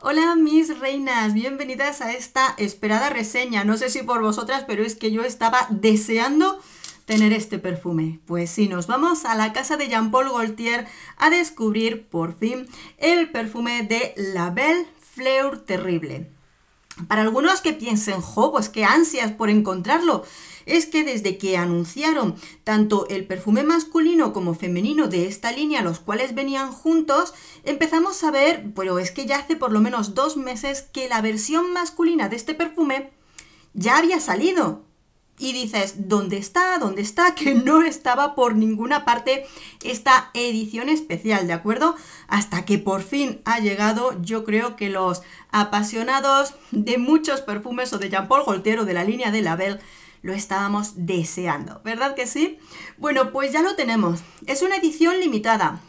Hola mis reinas, bienvenidas a esta esperada reseña. No sé si por vosotras, pero es que yo estaba deseando tener este perfume. Pues sí, nos vamos a la casa de Jean-Paul Gaultier a descubrir por fin el perfume de La Belle Fleur Terrible. Para algunos que piensen, jo, pues qué ansias por encontrarlo es que desde que anunciaron tanto el perfume masculino como femenino de esta línea, los cuales venían juntos, empezamos a ver, pero es que ya hace por lo menos dos meses que la versión masculina de este perfume ya había salido. Y dices, ¿dónde está? ¿Dónde está? Que no estaba por ninguna parte esta edición especial, ¿de acuerdo? Hasta que por fin ha llegado, yo creo que los apasionados de muchos perfumes o de Jean Paul Gaultier o de la línea de Label lo estábamos deseando, ¿verdad que sí? Bueno, pues ya lo tenemos. Es una edición limitada.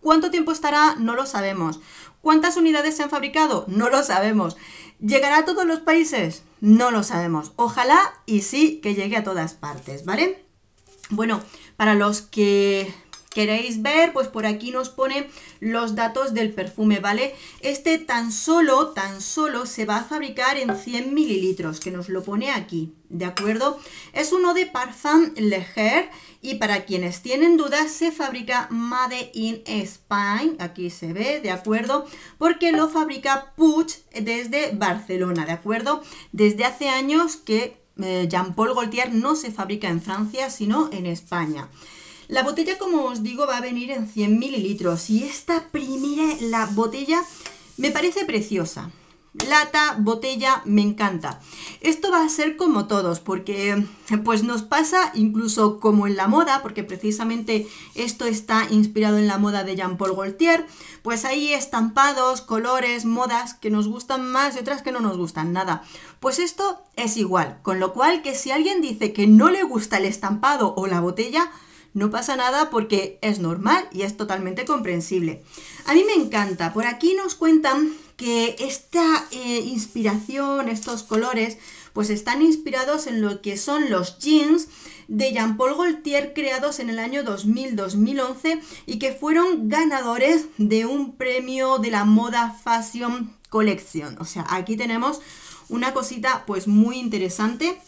¿Cuánto tiempo estará? No lo sabemos. ¿Cuántas unidades se han fabricado? No lo sabemos. ¿Llegará a todos los países? No lo sabemos. Ojalá y sí que llegue a todas partes, ¿vale? Bueno, para los que queréis ver, pues por aquí nos pone los datos del perfume, ¿vale? Este tan solo, tan solo se va a fabricar en 100 mililitros, que nos lo pone aquí, ¿de acuerdo? Es uno de Parfum Leger y para quienes tienen dudas se fabrica Made in Spain, aquí se ve, ¿de acuerdo? Porque lo fabrica Puig desde Barcelona, ¿de acuerdo? Desde hace años que... Eh, Jean-Paul Gaultier no se fabrica en Francia, sino en España. La botella, como os digo, va a venir en 100 mililitros y esta primera, la botella, me parece preciosa. Lata, botella, me encanta. Esto va a ser como todos, porque pues nos pasa incluso como en la moda, porque precisamente esto está inspirado en la moda de Jean-Paul Gaultier, pues hay estampados, colores, modas que nos gustan más y otras que no nos gustan nada. Pues esto es igual, con lo cual que si alguien dice que no le gusta el estampado o la botella, no pasa nada porque es normal y es totalmente comprensible. A mí me encanta. Por aquí nos cuentan que esta eh, inspiración, estos colores, pues están inspirados en lo que son los jeans de Jean-Paul Gaultier creados en el año 2000-2011 y que fueron ganadores de un premio de la moda Fashion Collection. O sea, aquí tenemos una cosita pues muy interesante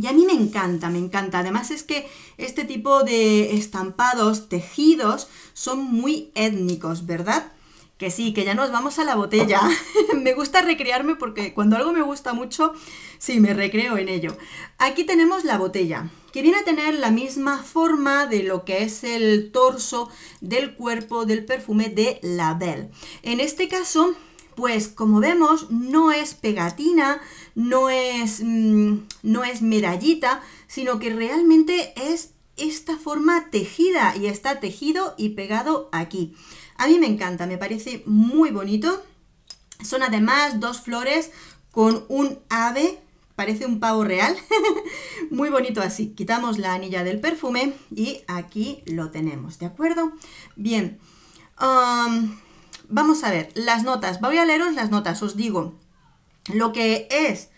y a mí me encanta, me encanta. Además es que este tipo de estampados, tejidos, son muy étnicos, ¿verdad? Que sí, que ya nos vamos a la botella. me gusta recrearme porque cuando algo me gusta mucho, sí, me recreo en ello. Aquí tenemos la botella, que viene a tener la misma forma de lo que es el torso del cuerpo del perfume de Label. En este caso, pues como vemos, no es pegatina, no es, mm, no es medallita, sino que realmente es esta forma tejida y está tejido y pegado aquí. A mí me encanta, me parece muy bonito. Son además dos flores con un ave, parece un pavo real, muy bonito así. Quitamos la anilla del perfume y aquí lo tenemos, ¿de acuerdo? Bien, vamos a ver, las notas, voy a leeros las notas, os digo, lo que es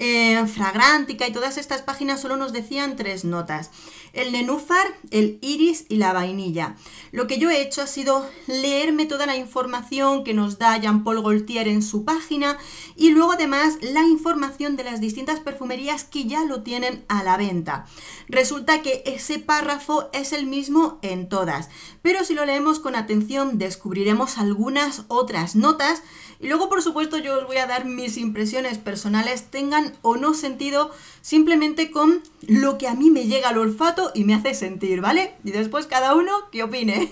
eh, Fragrántica y todas estas páginas solo nos decían tres notas. El nenúfar, el iris y la vainilla. Lo que yo he hecho ha sido leerme toda la información que nos da Jean-Paul Gaultier en su página y luego además la información de las distintas perfumerías que ya lo tienen a la venta. Resulta que ese párrafo es el mismo en todas, pero si lo leemos con atención descubriremos algunas otras notas y luego, por supuesto, yo os voy a dar mis impresiones personales, tengan o no sentido, simplemente con lo que a mí me llega al olfato y me hace sentir, ¿vale? Y después cada uno que opine.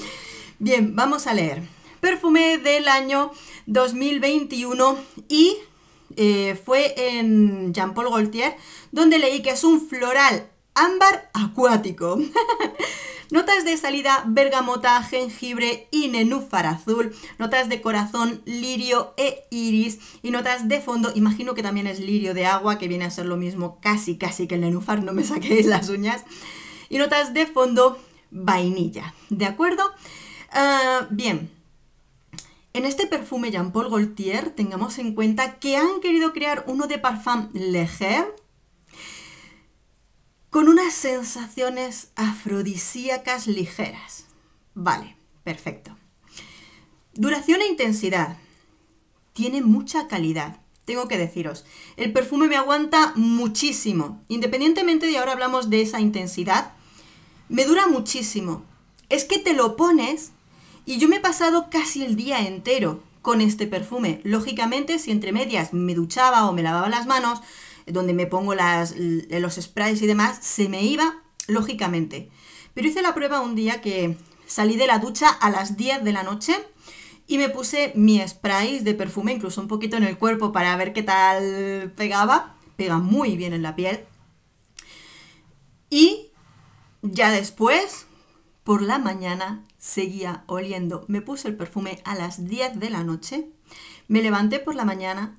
Bien, vamos a leer. Perfume del año 2021 y eh, fue en Jean Paul Gaultier, donde leí que es un floral ámbar acuático. Notas de salida bergamota, jengibre y nenúfar azul. Notas de corazón, lirio e iris. Y notas de fondo, imagino que también es lirio de agua, que viene a ser lo mismo casi, casi que el nenúfar, no me saquéis las uñas. Y notas de fondo, vainilla. ¿De acuerdo? Ah, bien. En este perfume Jean Paul Gaultier tengamos en cuenta que han querido crear uno de parfum leger con unas sensaciones afrodisíacas ligeras. Vale, perfecto. Duración e intensidad. Tiene mucha calidad. Tengo que deciros, el perfume me aguanta muchísimo. Independientemente de ahora hablamos de esa intensidad, me dura muchísimo. Es que te lo pones y yo me he pasado casi el día entero con este perfume. Lógicamente, si entre medias me duchaba o me lavaba las manos, donde me pongo las, los sprays y demás, se me iba, lógicamente. Pero hice la prueba un día que salí de la ducha a las 10 de la noche y me puse mi spray de perfume, incluso un poquito en el cuerpo para ver qué tal pegaba. Pega muy bien en la piel. Y ya después, por la mañana, seguía oliendo. Me puse el perfume a las 10 de la noche, me levanté por la mañana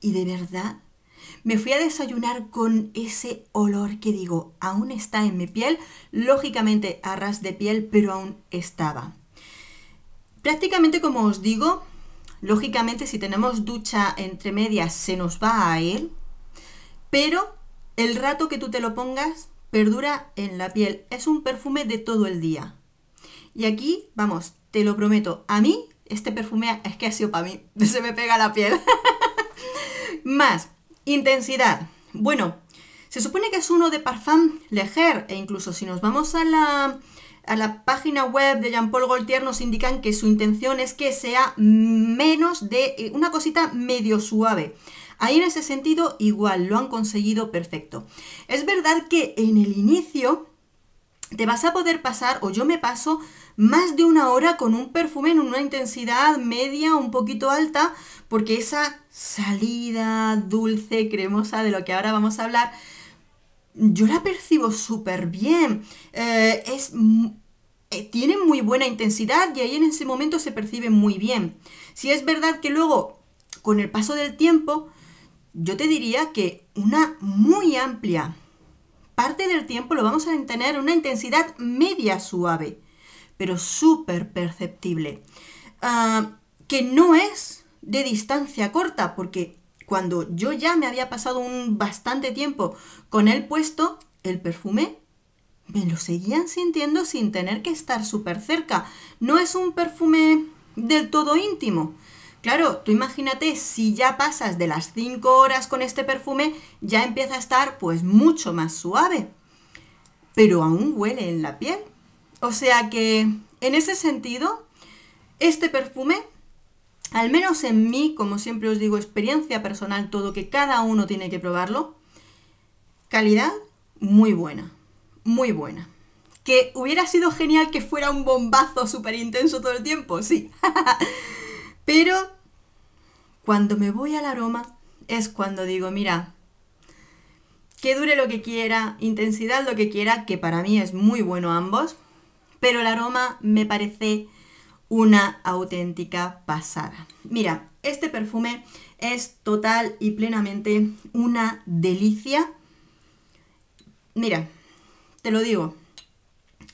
y de verdad me fui a desayunar con ese olor que digo, aún está en mi piel, lógicamente a ras de piel, pero aún estaba. Prácticamente como os digo, lógicamente si tenemos ducha entre medias se nos va a ir, pero el rato que tú te lo pongas perdura en la piel. Es un perfume de todo el día. Y aquí, vamos, te lo prometo, a mí este perfume es que ha sido para mí, se me pega la piel. Más, Intensidad. Bueno, se supone que es uno de Parfum Leger, e incluso si nos vamos a la, a la página web de Jean-Paul Gaultier nos indican que su intención es que sea menos de eh, una cosita medio suave. Ahí en ese sentido igual, lo han conseguido perfecto. Es verdad que en el inicio te vas a poder pasar, o yo me paso, más de una hora con un perfume en una intensidad media, un poquito alta, porque esa salida dulce, cremosa de lo que ahora vamos a hablar, yo la percibo súper bien. Eh, es, eh, tiene muy buena intensidad y ahí en ese momento se percibe muy bien. Si es verdad que luego, con el paso del tiempo, yo te diría que una muy amplia parte del tiempo lo vamos a tener una intensidad media suave pero súper perceptible. Ah, que no es de distancia corta, porque cuando yo ya me había pasado un bastante tiempo con él puesto, el perfume me lo seguían sintiendo sin tener que estar súper cerca. No es un perfume del todo íntimo. Claro, tú imagínate si ya pasas de las 5 horas con este perfume, ya empieza a estar pues mucho más suave. Pero aún huele en la piel. O sea que en ese sentido, este perfume, al menos en mí, como siempre os digo, experiencia personal, todo que cada uno tiene que probarlo, calidad muy buena, muy buena. Que hubiera sido genial que fuera un bombazo súper intenso todo el tiempo, sí. Pero cuando me voy al aroma es cuando digo, mira, que dure lo que quiera, intensidad lo que quiera, que para mí es muy bueno ambos, pero el aroma me parece una auténtica pasada. Mira, este perfume es total y plenamente una delicia. Mira, te lo digo,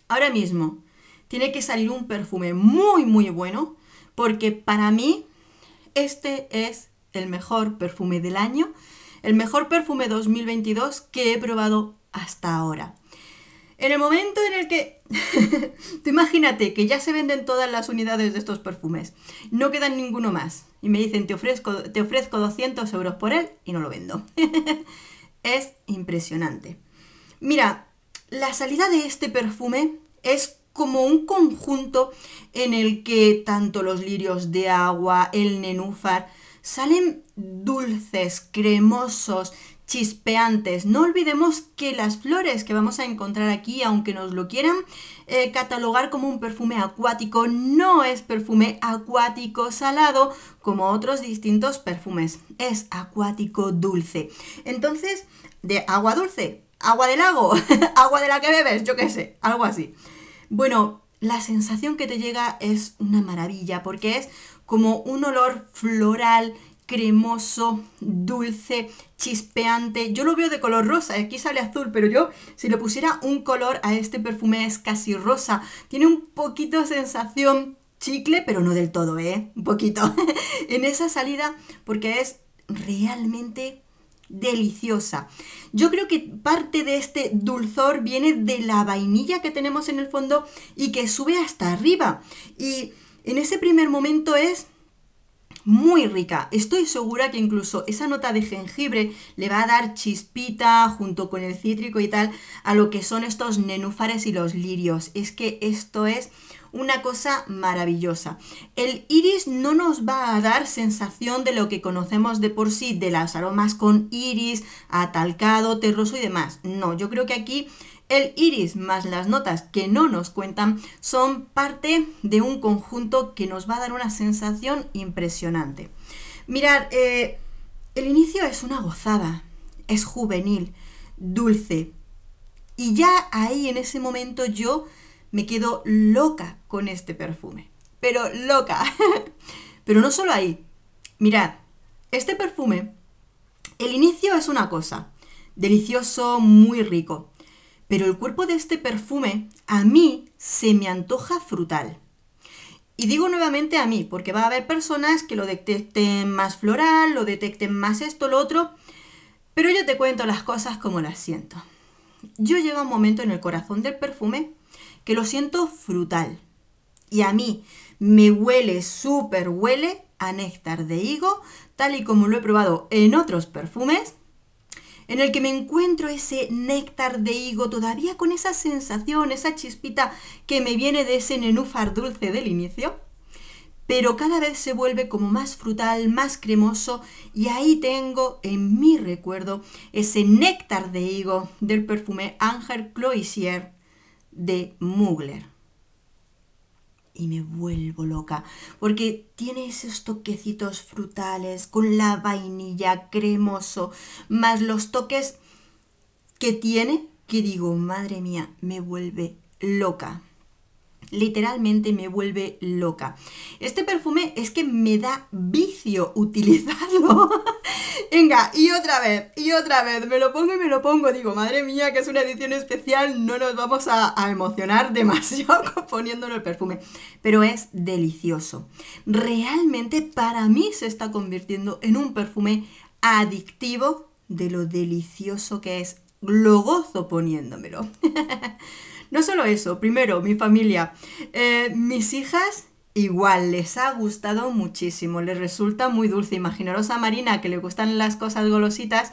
ahora mismo tiene que salir un perfume muy, muy bueno, porque para mí este es el mejor perfume del año, el mejor perfume 2022 que he probado hasta ahora. En el momento en el que... imagínate que ya se venden todas las unidades de estos perfumes. No quedan ninguno más. Y me dicen, te ofrezco, te ofrezco 200 euros por él y no lo vendo. es impresionante. Mira, la salida de este perfume es como un conjunto en el que tanto los lirios de agua, el nenúfar, salen dulces, cremosos, chispeantes. No olvidemos que las flores que vamos a encontrar aquí, aunque nos lo quieran eh, catalogar como un perfume acuático, no es perfume acuático salado como otros distintos perfumes, es acuático dulce. Entonces, de agua dulce, agua del lago, agua de la que bebes, yo qué sé, algo así. Bueno, la sensación que te llega es una maravilla porque es como un olor floral cremoso, dulce, chispeante. Yo lo veo de color rosa, aquí sale azul, pero yo si le pusiera un color a este perfume es casi rosa. Tiene un poquito sensación chicle, pero no del todo, ¿eh? Un poquito. en esa salida, porque es realmente deliciosa. Yo creo que parte de este dulzor viene de la vainilla que tenemos en el fondo y que sube hasta arriba. Y en ese primer momento es muy rica. Estoy segura que incluso esa nota de jengibre le va a dar chispita junto con el cítrico y tal a lo que son estos nenúfares y los lirios. Es que esto es una cosa maravillosa. El iris no nos va a dar sensación de lo que conocemos de por sí, de las aromas con iris, atalcado, terroso y demás. No, yo creo que aquí el iris más las notas que no nos cuentan son parte de un conjunto que nos va a dar una sensación impresionante. Mirad, eh, el inicio es una gozada, es juvenil, dulce. Y ya ahí en ese momento yo me quedo loca con este perfume. Pero loca. Pero no solo ahí. Mirad, este perfume, el inicio es una cosa, delicioso, muy rico pero el cuerpo de este perfume a mí se me antoja frutal. Y digo nuevamente a mí, porque va a haber personas que lo detecten más floral, lo detecten más esto, lo otro, pero yo te cuento las cosas como las siento. Yo llevo un momento en el corazón del perfume que lo siento frutal. Y a mí me huele, súper huele a néctar de higo, tal y como lo he probado en otros perfumes, en el que me encuentro ese néctar de higo, todavía con esa sensación, esa chispita que me viene de ese nenúfar dulce del inicio, pero cada vez se vuelve como más frutal, más cremoso y ahí tengo en mi recuerdo ese néctar de higo del perfume Ángel Cloisier de Mugler y me vuelvo loca, porque tiene esos toquecitos frutales con la vainilla cremoso, más los toques que tiene, que digo, madre mía, me vuelve loca literalmente me vuelve loca. Este perfume es que me da vicio utilizarlo. Venga, y otra vez, y otra vez, me lo pongo y me lo pongo. Digo, madre mía, que es una edición especial, no nos vamos a, emocionar demasiado poniéndolo el perfume. Pero es delicioso. Realmente para mí se está convirtiendo en un perfume adictivo de lo delicioso que es. Lo poniéndomelo. No solo eso, primero, mi familia. Eh, mis hijas igual, les ha gustado muchísimo, les resulta muy dulce. Imaginaros a Marina que le gustan las cosas golositas,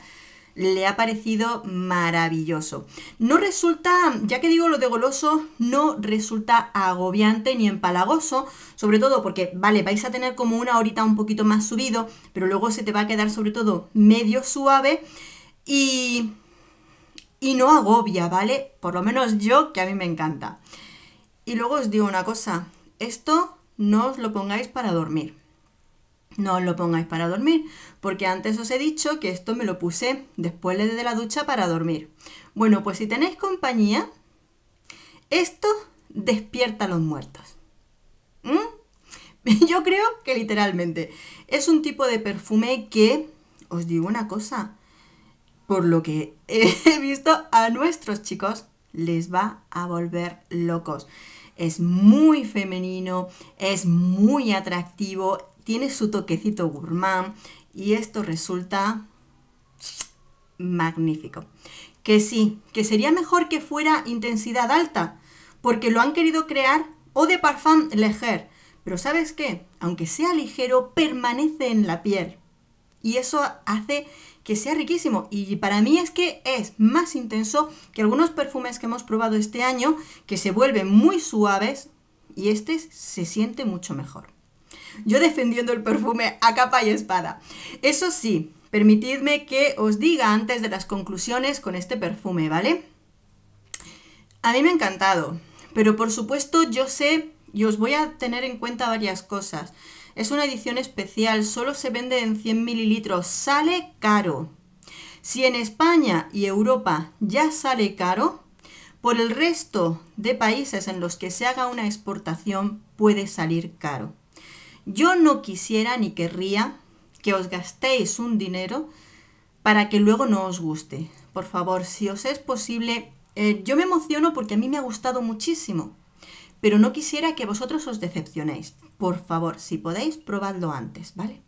le ha parecido maravilloso. No resulta, ya que digo lo de goloso, no resulta agobiante ni empalagoso, sobre todo porque, vale, vais a tener como una horita un poquito más subido, pero luego se te va a quedar sobre todo medio suave y y no agobia, ¿vale? Por lo menos yo, que a mí me encanta. Y luego os digo una cosa, esto no os lo pongáis para dormir. No os lo pongáis para dormir, porque antes os he dicho que esto me lo puse después de la ducha para dormir. Bueno, pues si tenéis compañía, esto despierta a los muertos. ¿Mm? Yo creo que literalmente es un tipo de perfume que, os digo una cosa, por lo que he visto, a nuestros chicos les va a volver locos. Es muy femenino, es muy atractivo, tiene su toquecito gourmand y esto resulta magnífico. Que sí, que sería mejor que fuera intensidad alta, porque lo han querido crear o de parfum leger. Pero ¿sabes qué? Aunque sea ligero, permanece en la piel y eso hace que sea riquísimo. Y para mí es que es más intenso que algunos perfumes que hemos probado este año, que se vuelven muy suaves y este se siente mucho mejor. Yo defendiendo el perfume a capa y espada. Eso sí, permitidme que os diga antes de las conclusiones con este perfume, ¿vale? A mí me ha encantado, pero por supuesto yo sé y os voy a tener en cuenta varias cosas. Es una edición especial, solo se vende en 100 mililitros, sale caro. Si en España y Europa ya sale caro, por el resto de países en los que se haga una exportación puede salir caro. Yo no quisiera ni querría que os gastéis un dinero para que luego no os guste. Por favor, si os es posible, eh, yo me emociono porque a mí me ha gustado muchísimo pero no quisiera que vosotros os decepcionéis. Por favor, si podéis, probadlo antes, ¿vale?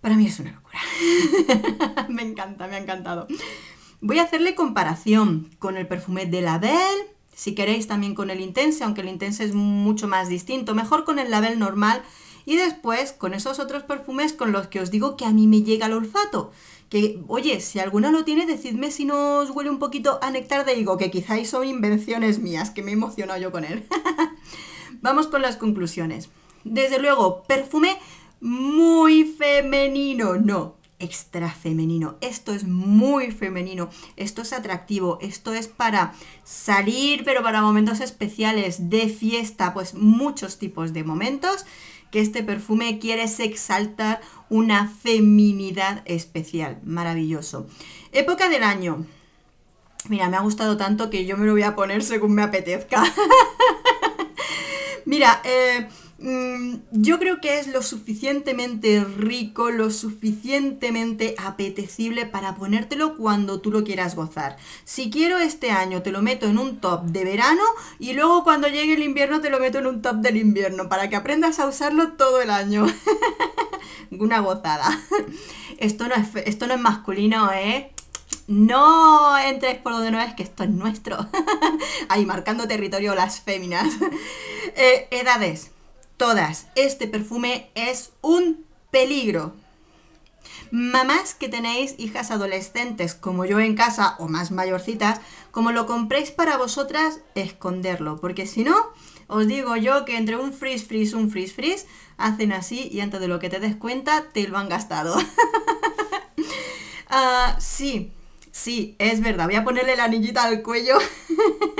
Para mí es una locura. me encanta, me ha encantado. Voy a hacerle comparación con el perfume de Label, si queréis también con el Intense, aunque el Intense es mucho más distinto. Mejor con el Label normal y después con esos otros perfumes con los que os digo que a mí me llega el olfato. Que, oye, si alguna lo tiene, decidme si no os huele un poquito a néctar de higo, que quizás son invenciones mías, que me he yo con él. Vamos con las conclusiones. Desde luego, perfume muy femenino, no, extra femenino Esto es muy femenino, esto es atractivo, esto es para salir, pero para momentos especiales de fiesta, pues muchos tipos de momentos que este perfume quiere exaltar una feminidad especial. Maravilloso. Época del año. Mira, me ha gustado tanto que yo me lo voy a poner según me apetezca. Mira, eh, Mm, yo creo que es lo suficientemente rico, lo suficientemente apetecible para ponértelo cuando tú lo quieras gozar. Si quiero este año, te lo meto en un top de verano y luego cuando llegue el invierno te lo meto en un top del invierno para que aprendas a usarlo todo el año. Una gozada. Esto no, es, esto no es masculino, ¿eh? no entres por donde no es, que esto es nuestro. Ahí marcando territorio las féminas. Eh, edades todas. Este perfume es un peligro. Mamás que tenéis hijas adolescentes como yo en casa o más mayorcitas, como lo compréis para vosotras, esconderlo, porque si no, os digo yo que entre un freeze freeze, un freeze freeze, hacen así y antes de lo que te des cuenta, te lo han gastado. Ah, sí, sí, es verdad, voy a ponerle la anillita al cuello.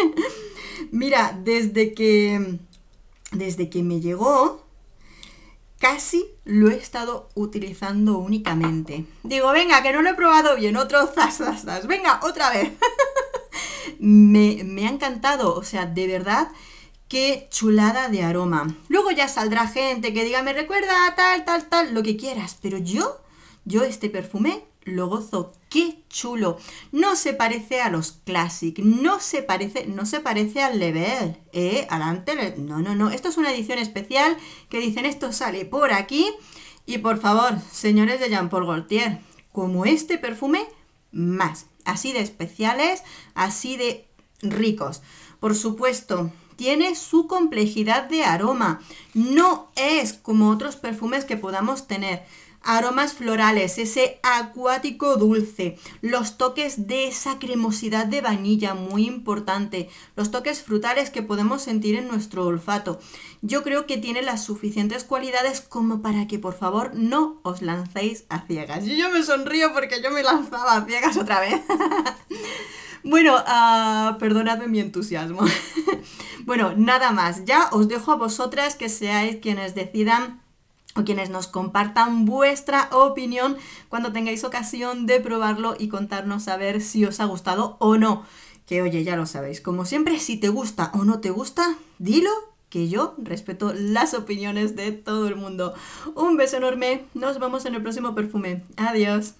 Mira, desde que desde que me llegó, casi lo he estado utilizando únicamente. Digo, venga, que no lo he probado bien, otro zas, venga, otra vez. me, me ha encantado, o sea, de verdad, qué chulada de aroma. Luego ya saldrá gente que diga, me recuerda tal, tal, tal, lo que quieras, pero yo, yo este perfume lo gozo, qué chulo. No se parece a los Classic, no se parece, no se parece al Level, ¿eh? Al eh, no, no, no. Esto es una edición especial que dicen esto sale por aquí. Y por favor, señores de Jean Paul Gaultier, como este perfume, más. Así de especiales, así de ricos. Por supuesto, tiene su complejidad de aroma. No es como otros perfumes que podamos tener aromas florales, ese acuático dulce, los toques de esa cremosidad de vainilla, muy importante, los toques frutales que podemos sentir en nuestro olfato. Yo creo que tiene las suficientes cualidades como para que por favor no os lancéis a ciegas. Y Yo me sonrío porque yo me lanzaba a ciegas otra vez. Bueno, ah, perdonadme mi entusiasmo. bueno, nada más. Ya os dejo a vosotras que seáis quienes decidan o quienes nos compartan vuestra opinión cuando tengáis ocasión de probarlo y contarnos a ver si os ha gustado o no. Que oye, ya lo sabéis, como siempre, si te gusta o no te gusta, dilo que yo respeto las opiniones de todo el mundo. Un beso enorme, nos vemos en el próximo perfume. Adiós.